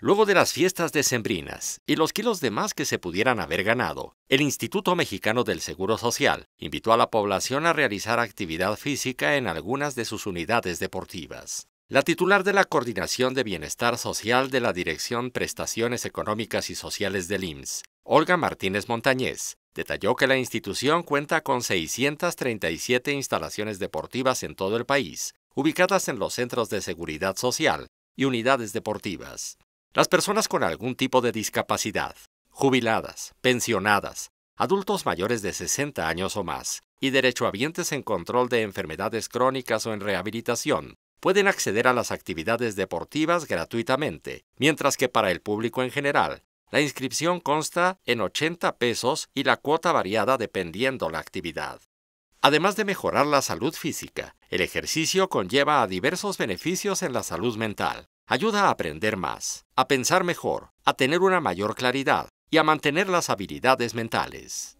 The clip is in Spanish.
Luego de las fiestas decembrinas y los kilos de más que se pudieran haber ganado, el Instituto Mexicano del Seguro Social invitó a la población a realizar actividad física en algunas de sus unidades deportivas. La titular de la Coordinación de Bienestar Social de la Dirección Prestaciones Económicas y Sociales del IMSS, Olga Martínez Montañez, detalló que la institución cuenta con 637 instalaciones deportivas en todo el país, ubicadas en los centros de seguridad social y unidades deportivas. Las personas con algún tipo de discapacidad, jubiladas, pensionadas, adultos mayores de 60 años o más y derechohabientes en control de enfermedades crónicas o en rehabilitación pueden acceder a las actividades deportivas gratuitamente, mientras que para el público en general, la inscripción consta en 80 pesos y la cuota variada dependiendo la actividad. Además de mejorar la salud física, el ejercicio conlleva a diversos beneficios en la salud mental ayuda a aprender más, a pensar mejor, a tener una mayor claridad y a mantener las habilidades mentales.